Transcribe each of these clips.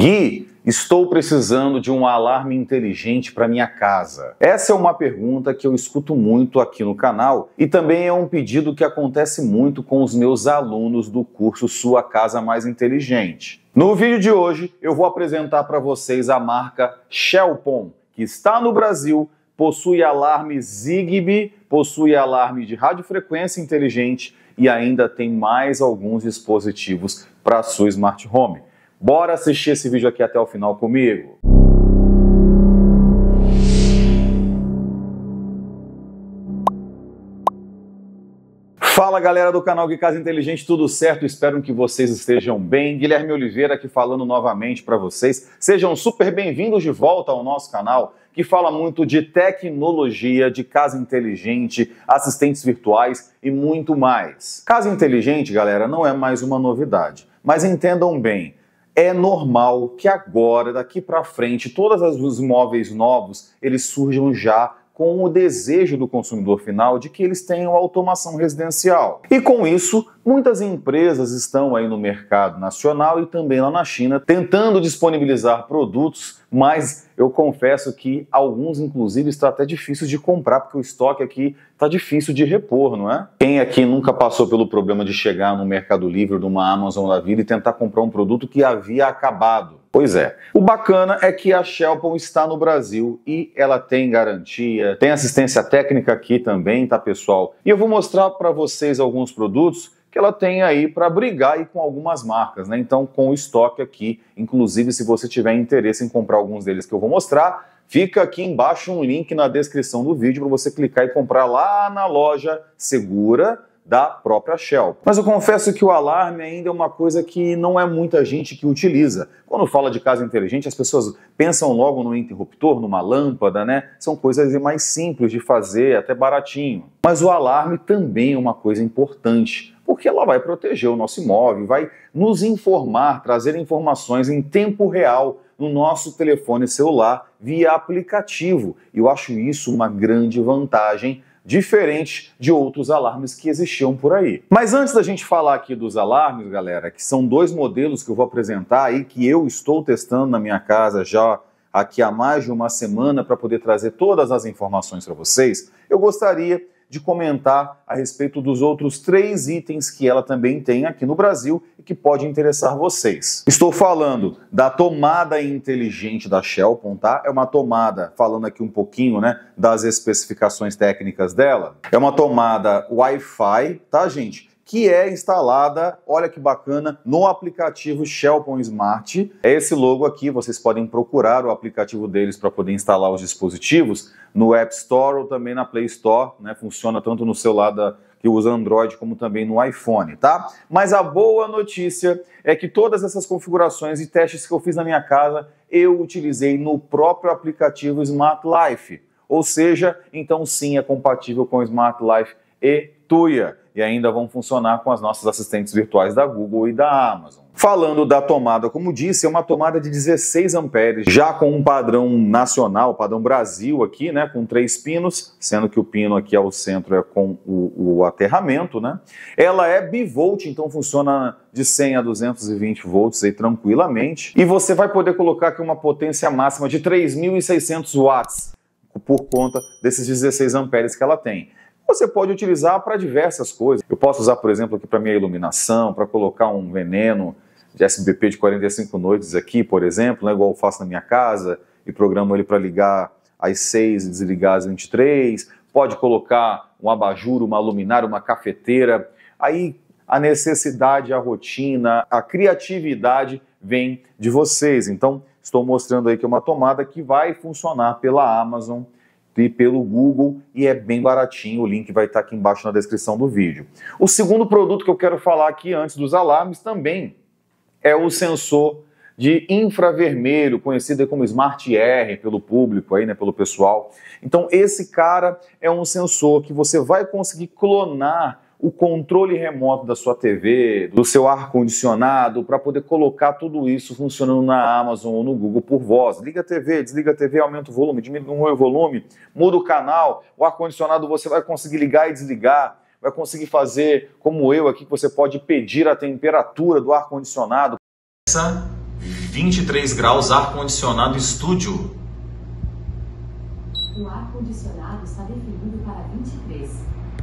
Gui, estou precisando de um alarme inteligente para minha casa. Essa é uma pergunta que eu escuto muito aqui no canal e também é um pedido que acontece muito com os meus alunos do curso Sua Casa Mais Inteligente. No vídeo de hoje, eu vou apresentar para vocês a marca Shelpon, que está no Brasil, possui alarme Zigbee, possui alarme de radiofrequência inteligente e ainda tem mais alguns dispositivos para sua smart home. Bora assistir esse vídeo aqui até o final comigo. Fala galera do canal Que Casa Inteligente, tudo certo? Espero que vocês estejam bem. Guilherme Oliveira aqui falando novamente para vocês. Sejam super bem-vindos de volta ao nosso canal que fala muito de tecnologia, de casa inteligente, assistentes virtuais e muito mais. Casa inteligente, galera, não é mais uma novidade, mas entendam bem é normal que agora, daqui para frente, todos os imóveis novos, eles surjam já com o desejo do consumidor final de que eles tenham automação residencial. E com isso, muitas empresas estão aí no mercado nacional e também lá na China tentando disponibilizar produtos, mas eu confesso que alguns, inclusive, está até difícil de comprar, porque o estoque aqui está difícil de repor, não é? Quem aqui nunca passou pelo problema de chegar no Mercado Livre, numa Amazon da vida e tentar comprar um produto que havia acabado? Pois é. O bacana é que a Shelpon está no Brasil e ela tem garantia, tem assistência técnica aqui também, tá pessoal? E eu vou mostrar para vocês alguns produtos que ela tem aí para brigar aí com algumas marcas, né? Então, com o estoque aqui, inclusive se você tiver interesse em comprar alguns deles que eu vou mostrar, Fica aqui embaixo um link na descrição do vídeo para você clicar e comprar lá na loja segura da própria Shell. Mas eu confesso que o alarme ainda é uma coisa que não é muita gente que utiliza. Quando fala de casa inteligente, as pessoas pensam logo no interruptor, numa lâmpada, né? São coisas mais simples de fazer, até baratinho. Mas o alarme também é uma coisa importante, porque ela vai proteger o nosso imóvel, vai nos informar, trazer informações em tempo real no nosso telefone celular via aplicativo. Eu acho isso uma grande vantagem diferente de outros alarmes que existiam por aí. Mas antes da gente falar aqui dos alarmes, galera, que são dois modelos que eu vou apresentar aí, que eu estou testando na minha casa já aqui há mais de uma semana para poder trazer todas as informações para vocês, eu gostaria de comentar a respeito dos outros três itens que ela também tem aqui no Brasil e que pode interessar vocês. Estou falando da tomada inteligente da Shell. tá? É uma tomada, falando aqui um pouquinho, né, das especificações técnicas dela. É uma tomada Wi-Fi, tá, gente? que é instalada, olha que bacana, no aplicativo Shelpon Smart. É esse logo aqui, vocês podem procurar o aplicativo deles para poder instalar os dispositivos no App Store ou também na Play Store, né? Funciona tanto no celular da, que usa Android como também no iPhone, tá? Mas a boa notícia é que todas essas configurações e testes que eu fiz na minha casa, eu utilizei no próprio aplicativo Smart Life. Ou seja, então sim é compatível com Smart Life e Tuya e ainda vão funcionar com as nossas assistentes virtuais da Google e da Amazon. Falando da tomada, como disse, é uma tomada de 16 amperes, já com um padrão nacional, padrão Brasil aqui, né, com três pinos, sendo que o pino aqui ao centro é com o, o aterramento, né? Ela é bivolt, então funciona de 100 a 220 volts aí tranquilamente, e você vai poder colocar aqui uma potência máxima de 3.600 watts por conta desses 16 amperes que ela tem você pode utilizar para diversas coisas. Eu posso usar, por exemplo, aqui para minha iluminação, para colocar um veneno de SBP de 45 noites aqui, por exemplo, né, igual eu faço na minha casa e programo ele para ligar às 6 e desligar às 23. Pode colocar um abajur, uma luminária, uma cafeteira. Aí a necessidade, a rotina, a criatividade vem de vocês. Então, estou mostrando aí que é uma tomada que vai funcionar pela Amazon e pelo Google e é bem baratinho. O link vai estar aqui embaixo na descrição do vídeo. O segundo produto que eu quero falar aqui antes dos alarmes também é o sensor de infravermelho, conhecido como Smart R pelo público aí, né, pelo pessoal. Então esse cara é um sensor que você vai conseguir clonar o controle remoto da sua TV, do seu ar-condicionado, para poder colocar tudo isso funcionando na Amazon ou no Google por voz. Liga a TV, desliga a TV, aumenta o volume, diminui o volume, muda o canal, o ar-condicionado você vai conseguir ligar e desligar, vai conseguir fazer como eu aqui, que você pode pedir a temperatura do ar-condicionado. 23 graus, ar-condicionado estúdio. O ar-condicionado está definido para 23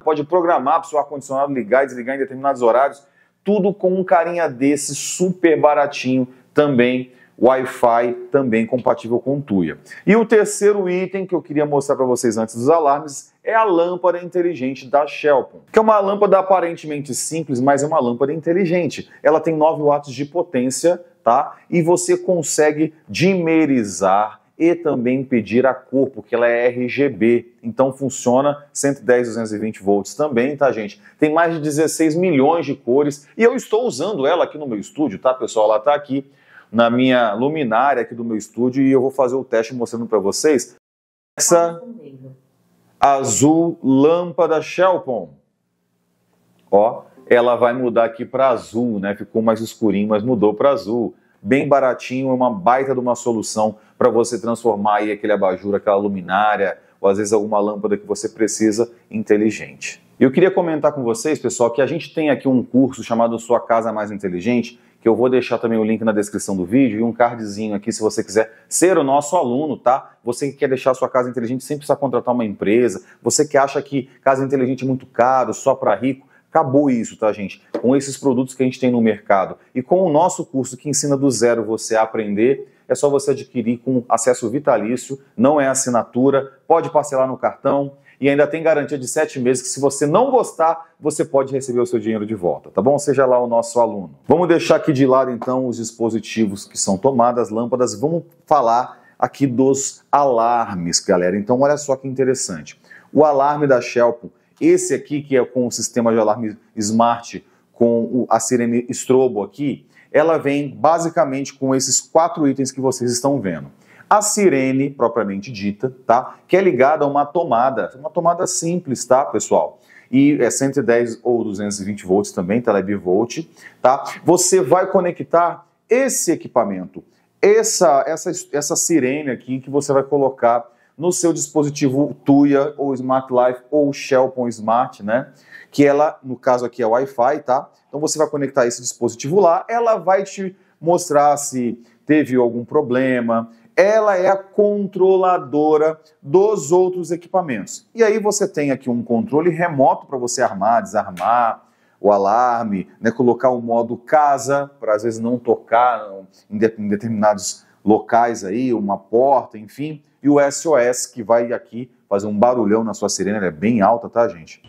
pode programar para o seu ar-condicionado ligar e desligar em determinados horários. Tudo com um carinha desse, super baratinho também. Wi-Fi também compatível com Tuya. E o terceiro item que eu queria mostrar para vocês antes dos alarmes é a lâmpada inteligente da Shelton, que é uma lâmpada aparentemente simples, mas é uma lâmpada inteligente. Ela tem 9 watts de potência, tá? E você consegue dimerizar e também pedir a cor, porque ela é RGB, então funciona 110, 220 volts também, tá gente? Tem mais de 16 milhões de cores e eu estou usando ela aqui no meu estúdio, tá pessoal? Ela tá aqui na minha luminária aqui do meu estúdio e eu vou fazer o teste mostrando para vocês. Essa azul lâmpada Shelpon. Ó, ela vai mudar aqui para azul, né? Ficou mais escurinho, mas mudou para azul bem baratinho, é uma baita de uma solução para você transformar aí aquele abajur, aquela luminária, ou às vezes alguma lâmpada que você precisa, inteligente. Eu queria comentar com vocês, pessoal, que a gente tem aqui um curso chamado Sua Casa Mais Inteligente, que eu vou deixar também o link na descrição do vídeo e um cardzinho aqui se você quiser ser o nosso aluno, tá? Você que quer deixar a sua casa inteligente sem precisar contratar uma empresa, você que acha que casa inteligente é muito caro, só para rico, Acabou isso, tá, gente? Com esses produtos que a gente tem no mercado e com o nosso curso que ensina do zero você a aprender, é só você adquirir com acesso vitalício, não é assinatura, pode parcelar no cartão e ainda tem garantia de sete meses que se você não gostar, você pode receber o seu dinheiro de volta, tá bom? Seja lá o nosso aluno. Vamos deixar aqui de lado então os dispositivos que são tomadas, lâmpadas, vamos falar aqui dos alarmes, galera. Então olha só que interessante. O alarme da Shelpo esse aqui, que é com o sistema de alarme smart, com a sirene strobo aqui, ela vem basicamente com esses quatro itens que vocês estão vendo. A sirene, propriamente dita, tá? que é ligada a uma tomada, uma tomada simples, tá, pessoal? E é 110 ou 220 volts também, tá? tá? Você vai conectar esse equipamento, essa, essa, essa sirene aqui que você vai colocar no seu dispositivo Tuya ou Smart Life ou Shell Smart, né? Que ela, no caso aqui é Wi-Fi, tá? Então você vai conectar esse dispositivo lá, ela vai te mostrar se teve algum problema, ela é a controladora dos outros equipamentos. E aí você tem aqui um controle remoto para você armar, desarmar, o alarme, né, colocar o modo casa, para às vezes não tocar em determinados locais aí, uma porta, enfim, e o SOS que vai aqui fazer um barulhão na sua sirene, ela é bem alta, tá, gente?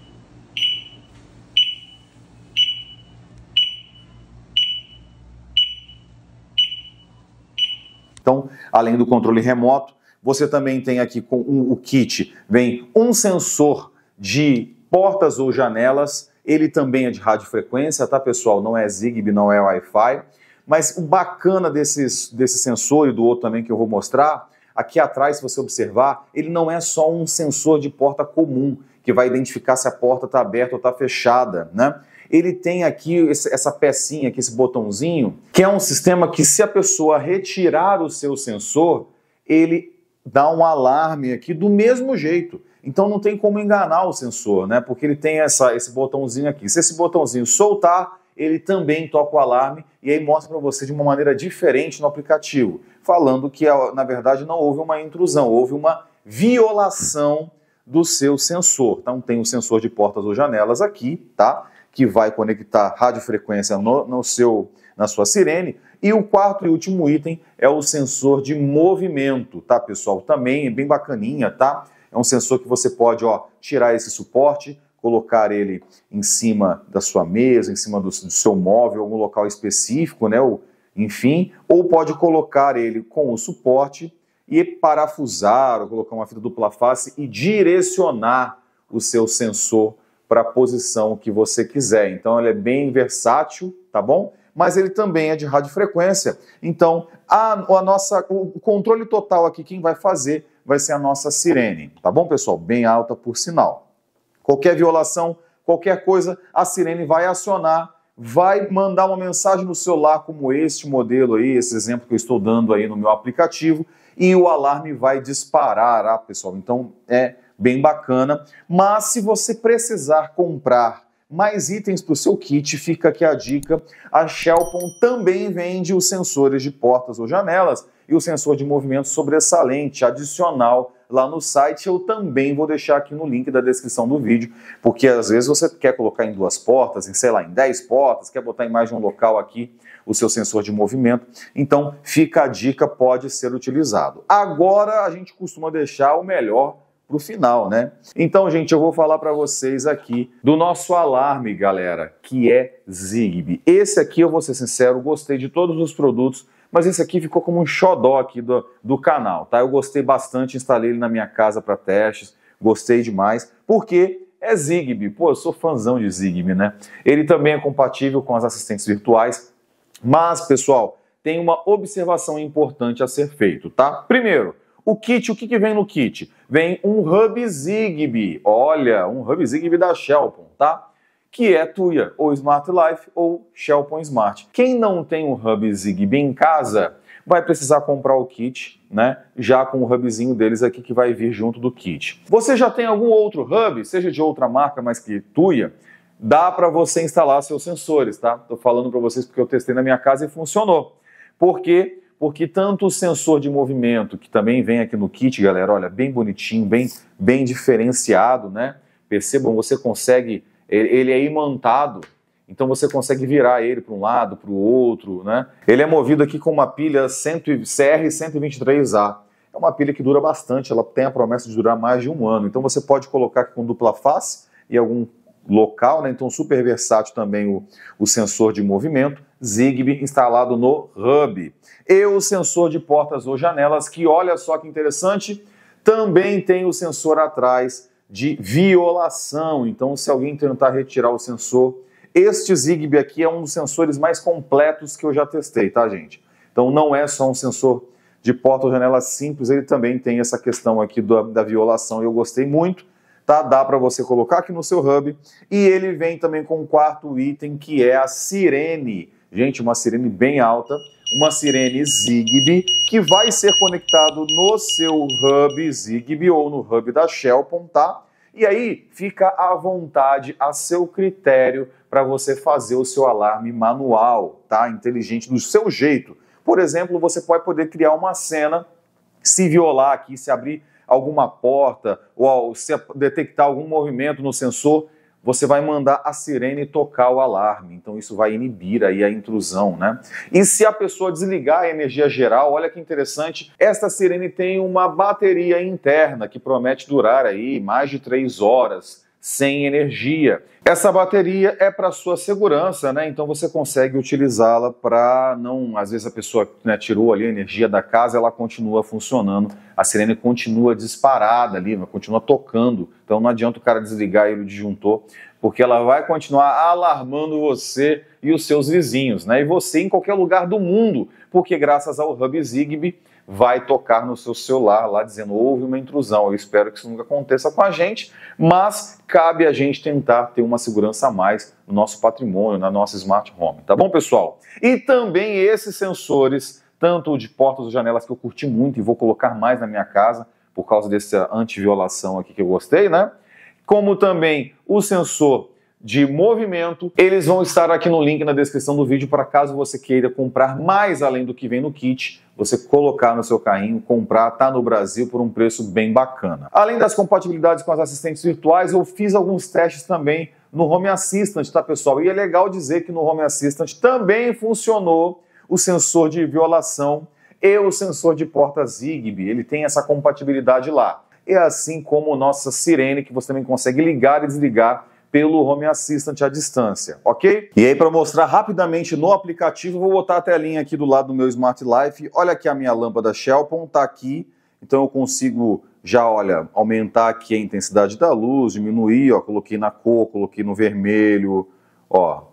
Então, além do controle remoto, você também tem aqui com o kit, vem um sensor de portas ou janelas, ele também é de radiofrequência, tá pessoal? Não é ZigBee, não é Wi-Fi mas o bacana desses, desse sensor e do outro também que eu vou mostrar, aqui atrás, se você observar, ele não é só um sensor de porta comum, que vai identificar se a porta está aberta ou está fechada, né? Ele tem aqui essa pecinha, aqui, esse botãozinho, que é um sistema que se a pessoa retirar o seu sensor, ele dá um alarme aqui do mesmo jeito. Então não tem como enganar o sensor, né? Porque ele tem essa, esse botãozinho aqui. Se esse botãozinho soltar, ele também toca o alarme e aí mostra para você de uma maneira diferente no aplicativo, falando que ah, na verdade não houve uma intrusão, houve uma violação do seu sensor. Então tem um sensor de portas ou janelas aqui, tá? Que vai conectar radiofrequência no, no seu na sua sirene. E o quarto e último item é o sensor de movimento, tá, pessoal? Também é bem bacaninha, tá? É um sensor que você pode, ó, tirar esse suporte, colocar ele em cima da sua mesa, em cima do, do seu móvel, algum local específico, né? Ou, enfim, ou pode colocar ele com o suporte e parafusar ou colocar uma fita dupla face e direcionar o seu sensor para a posição que você quiser. Então ele é bem versátil, tá bom? Mas ele também é de radiofrequência. Então a, a nossa, o controle total aqui quem vai fazer vai ser a nossa sirene, tá bom pessoal? Bem alta por sinal qualquer violação, qualquer coisa, a sirene vai acionar, vai mandar uma mensagem no celular como este modelo aí, esse exemplo que eu estou dando aí no meu aplicativo, e o alarme vai disparar, ah, pessoal. Então é bem bacana, mas se você precisar comprar mais itens para o seu kit, fica aqui a dica. A Shelpon também vende os sensores de portas ou janelas e o sensor de movimento sobressalente adicional lá no site. Eu também vou deixar aqui no link da descrição do vídeo, porque às vezes você quer colocar em duas portas, em sei lá, em dez portas, quer botar em mais de um local aqui o seu sensor de movimento. Então fica a dica, pode ser utilizado. Agora a gente costuma deixar o melhor para o final, né? Então, gente, eu vou falar para vocês aqui do nosso alarme, galera, que é Zigbee. Esse aqui, eu vou ser sincero, gostei de todos os produtos mas esse aqui ficou como um xodó aqui do, do canal, tá? Eu gostei bastante, instalei ele na minha casa para testes, gostei demais, porque é Zigbee. Pô, eu sou fãzão de Zigbee, né? Ele também é compatível com as assistentes virtuais, mas, pessoal, tem uma observação importante a ser feito, tá? Primeiro, o kit, o que, que vem no kit? Vem um Hub Zigbee, olha, um Hub Zigbee da Shelton, tá? que é Tuya, ou Smart Life, ou Shelpon Smart. Quem não tem um hub Zigbee em casa, vai precisar comprar o kit, né? Já com o hubzinho deles aqui que vai vir junto do kit. Você já tem algum outro hub, seja de outra marca, mas que Tuya? Dá para você instalar seus sensores, tá? Tô falando para vocês porque eu testei na minha casa e funcionou. Por quê? Porque tanto o sensor de movimento, que também vem aqui no kit, galera, olha, bem bonitinho, bem, bem diferenciado, né? Percebam, você consegue ele é imantado, então você consegue virar ele para um lado, para o outro, né? Ele é movido aqui com uma pilha CR123A. É uma pilha que dura bastante, ela tem a promessa de durar mais de um ano. Então você pode colocar aqui com dupla face e algum local, né? Então super versátil também o, o sensor de movimento. Zigbee instalado no hub. E o sensor de portas ou janelas, que olha só que interessante, também tem o sensor atrás de violação. Então, se alguém tentar retirar o sensor, este Zigbee aqui é um dos sensores mais completos que eu já testei, tá, gente? Então, não é só um sensor de porta ou janela simples, ele também tem essa questão aqui da, da violação. Eu gostei muito, tá? Dá para você colocar aqui no seu hub. E ele vem também com um quarto item que é a sirene. Gente, uma sirene bem alta uma sirene Zigbee que vai ser conectado no seu hub Zigbee ou no hub da Shell tá? E aí fica à vontade, a seu critério, para você fazer o seu alarme manual, tá? Inteligente, do seu jeito. Por exemplo, você pode poder criar uma cena, se violar aqui, se abrir alguma porta ou se detectar algum movimento no sensor, você vai mandar a sirene tocar o alarme. Então isso vai inibir aí a intrusão, né? E se a pessoa desligar a energia geral, olha que interessante, esta sirene tem uma bateria interna que promete durar aí mais de três horas sem energia. Essa bateria é para sua segurança, né? Então você consegue utilizá-la para não, às vezes a pessoa né, tirou ali a energia da casa, ela continua funcionando, a sirene continua disparada ali, continua tocando. Então não adianta o cara desligar ele o disjuntor, porque ela vai continuar alarmando você e os seus vizinhos, né? E você em qualquer lugar do mundo, porque graças ao Hub Zigbee vai tocar no seu celular lá dizendo houve uma intrusão. Eu espero que isso nunca aconteça com a gente, mas cabe a gente tentar ter uma segurança a mais no nosso patrimônio, na nossa smart home, tá bom, pessoal? E também esses sensores, tanto de portas ou janelas que eu curti muito e vou colocar mais na minha casa por causa dessa antiviolação aqui que eu gostei, né? Como também o sensor de movimento. Eles vão estar aqui no link na descrição do vídeo para caso você queira comprar mais além do que vem no kit, você colocar no seu carrinho, comprar, tá no Brasil por um preço bem bacana. Além das compatibilidades com as assistentes virtuais, eu fiz alguns testes também no Home Assistant, tá pessoal? E é legal dizer que no Home Assistant também funcionou o sensor de violação e o sensor de porta Zigbee, ele tem essa compatibilidade lá. É assim como nossa sirene que você também consegue ligar e desligar pelo Home Assistant à distância, ok? E aí para mostrar rapidamente no aplicativo, vou botar a telinha aqui do lado do meu Smart Life. Olha aqui a minha lâmpada Shell está aqui, então eu consigo já, olha, aumentar aqui a intensidade da luz, diminuir, ó, coloquei na cor, coloquei no vermelho, ó,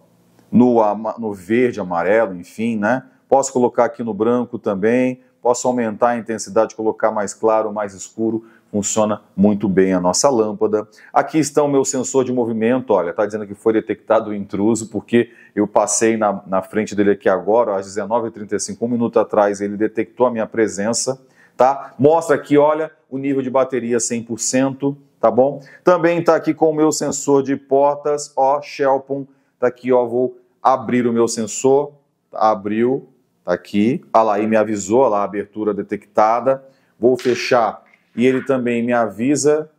no, no verde, amarelo, enfim, né? Posso colocar aqui no branco também, posso aumentar a intensidade, colocar mais claro, mais escuro, funciona muito bem a nossa lâmpada. Aqui está o meu sensor de movimento, olha, está dizendo que foi detectado o intruso, porque eu passei na, na frente dele aqui agora, às 19h35, um minuto atrás, ele detectou a minha presença, tá? Mostra aqui, olha, o nível de bateria 100%, tá bom? Também está aqui com o meu sensor de portas, ó, Shelpon, está aqui, ó, vou abrir o meu sensor, abriu, tá aqui. A Laí me avisou, lá abertura detectada. Vou fechar e ele também me avisa.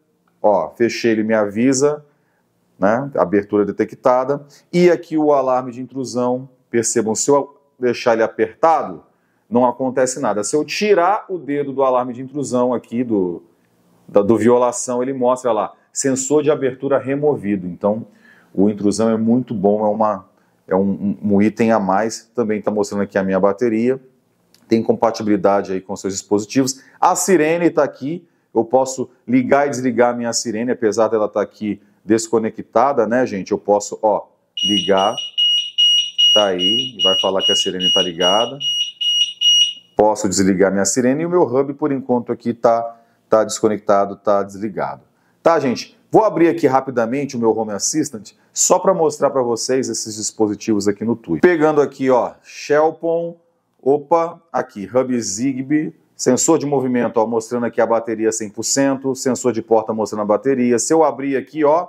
Ó, fechei, ele me avisa. Né? Abertura detectada. E aqui o alarme de intrusão. Percebam, se eu deixar ele apertado, não acontece nada. Se eu tirar o dedo do alarme de intrusão aqui, do, da, do violação, ele mostra lá, sensor de abertura removido. Então, o intrusão é muito bom, é uma é um, um item a mais. Também está mostrando aqui a minha bateria. Tem compatibilidade aí com seus dispositivos. A sirene está aqui. Eu posso ligar e desligar a minha sirene, apesar dela estar tá aqui desconectada, né, gente? Eu posso, ó, ligar. Tá aí, vai falar que a sirene está ligada. Posso desligar minha sirene e o meu hub, por enquanto, aqui está tá desconectado, está desligado. Tá, gente? Vou abrir aqui rapidamente o meu Home Assistant só para mostrar para vocês esses dispositivos aqui no Tui. Pegando aqui, ó, Shelpon, opa, aqui, Hub Zigbee, sensor de movimento, ó, mostrando aqui a bateria 100%, sensor de porta mostrando a bateria. Se eu abrir aqui, ó,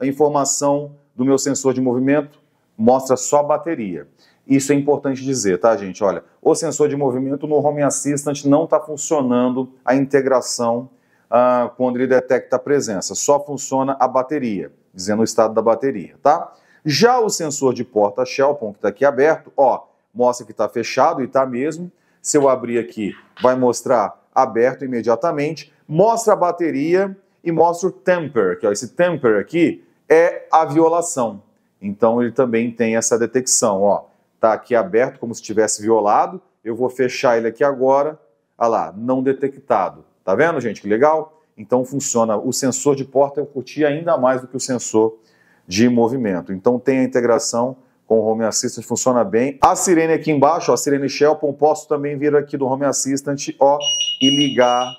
a informação do meu sensor de movimento mostra só a bateria. Isso é importante dizer, tá, gente? Olha, o sensor de movimento no Home Assistant não está funcionando a integração ah, quando ele detecta a presença. Só funciona a bateria, dizendo o estado da bateria, tá? Já o sensor de porta Shelpon, que está aqui aberto, ó, mostra que está fechado e está mesmo. Se eu abrir aqui, vai mostrar aberto imediatamente. Mostra a bateria e mostra o temper, que ó, esse temper aqui é a violação. Então ele também tem essa detecção, ó. Está aqui aberto como se tivesse violado. Eu vou fechar ele aqui agora. Olha lá, não detectado. Tá vendo, gente, que legal? Então funciona. O sensor de porta eu curti ainda mais do que o sensor de movimento. Então tem a integração com o Home Assistant, funciona bem. A sirene aqui embaixo, ó, a sirene Shelpon, posso também vir aqui do Home Assistant ó, e ligar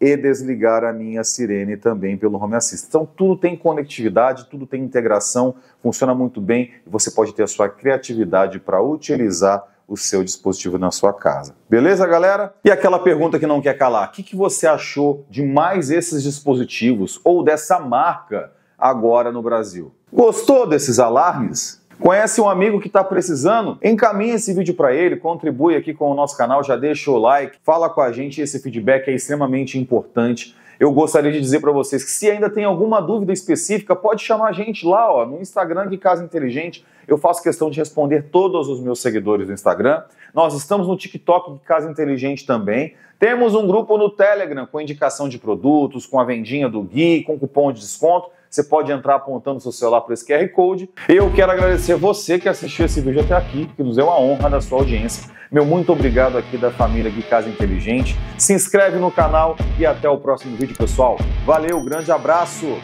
e desligar a minha sirene também pelo Home Assistant. Então tudo tem conectividade, tudo tem integração, funciona muito bem. Você pode ter a sua criatividade para utilizar o seu dispositivo na sua casa. Beleza, galera? E aquela pergunta que não quer calar: o que, que você achou de mais esses dispositivos ou dessa marca agora no Brasil? Gostou desses alarmes? Conhece um amigo que está precisando? Encaminhe esse vídeo para ele, contribui aqui com o nosso canal, já deixa o like, fala com a gente, esse feedback é extremamente importante eu gostaria de dizer para vocês que se ainda tem alguma dúvida específica, pode chamar a gente lá ó, no Instagram, de Casa Inteligente. Eu faço questão de responder todos os meus seguidores do Instagram. Nós estamos no TikTok, de Casa Inteligente também. Temos um grupo no Telegram com indicação de produtos, com a vendinha do Gui, com cupom de desconto. Você pode entrar apontando seu celular para esse QR Code. Eu quero agradecer você que assistiu esse vídeo até aqui, que nos deu a honra da sua audiência. Meu muito obrigado aqui da família Gui Casa Inteligente. Se inscreve no canal e até o próximo vídeo, pessoal. Valeu, grande abraço!